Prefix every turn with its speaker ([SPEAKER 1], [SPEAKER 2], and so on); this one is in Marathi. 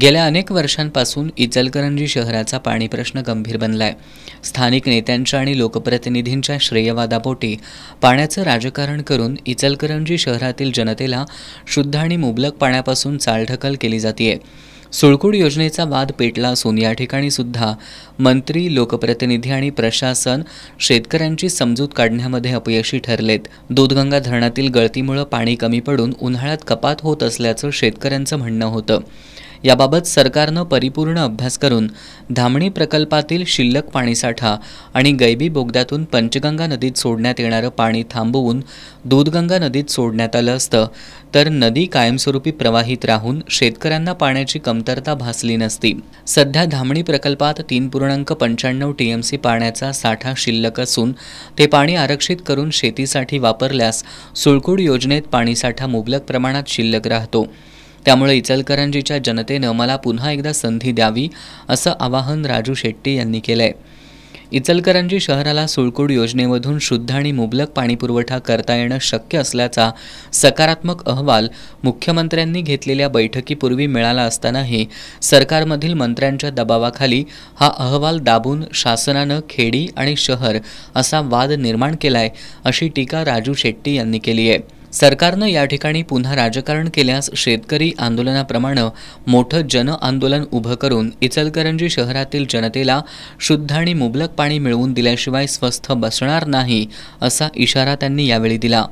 [SPEAKER 1] गेल्या अनेक वर्षांपासून इचलकरंजी शहराचा पाणी प्रश्न गंभीर बनलाय स्थानिक नेत्यांच्या आणि लोकप्रतिनिधींच्या श्रेयवादापोटी पाण्याचं राजकारण करून इचलकरंजी शहरातील जनतेला शुद्ध आणि मुबलक पाण्यापासून चालढकल केली जाते सुळकूड योजनेचा वाद पेटला असून या ठिकाणी सुद्धा मंत्री लोकप्रतिनिधी आणि प्रशासन शेतकऱ्यांची समजूत काढण्यामध्ये अपयशी ठरलेत दूधगंगा धरणातील गळतीमुळं पाणी कमी पडून उन्हाळ्यात कपात होत असल्याचं शेतकऱ्यांचं म्हणणं होतं याबाबत सरकारनं परिपूर्ण अभ्यास करून धामणी प्रकल्पातील शिल्लक पाणीसाठा आणि गैबी बोगद्यातून पंचगंगा नदीत सोडण्यात येणारं पाणी थांबवून दूधगंगा नदीत सोडण्यात आलं असतं तर नदी कायमस्वरूपी प्रवाहित राहून शेतकऱ्यांना पाण्याची कमतरता भासली नसती सध्या धामणी प्रकल्पात तीन पूर्णांक पंच्याण्णव टीएमसी पाण्याचा साठा शिल्लक असून ते पाणी आरक्षित करून शेतीसाठी वापरल्यास सुळकुड योजनेत पाणीसाठा मुबलक प्रमाणात शिल्लक राहतो त्यामुळे इचलकरंजीच्या जनतेनं मला पुन्हा एकदा संधी द्यावी असं आवाहन राजू शेट्टी यांनी केलं आहे इचलकरंजी शहराला सुळकूड योजनेमधून शुद्ध आणि मुबलक पाणीपुरवठा करता येणं शक्य असल्याचा सकारात्मक अहवाल मुख्यमंत्र्यांनी घेतलेल्या बैठकीपूर्वी मिळाला असतानाही सरकारमधील मंत्र्यांच्या दबावाखाली हा अहवाल दाबून शासनानं खेडी आणि शहर असा वाद निर्माण केलाय अशी टीका राजू शेट्टी यांनी केली आहे सरकारनं या ठिकाणी पुन्हा राजकारण केल्यास शेतकरी आंदोलनाप्रमाणे मोठं जन आंदोलन उभं करून इचलकरंजी शहरातील जनतेला शुद्ध आणि मुबलक पाणी मिळवून दिल्याशिवाय स्वस्थ बसणार नाही असा इशारा त्यांनी यावेळी दिला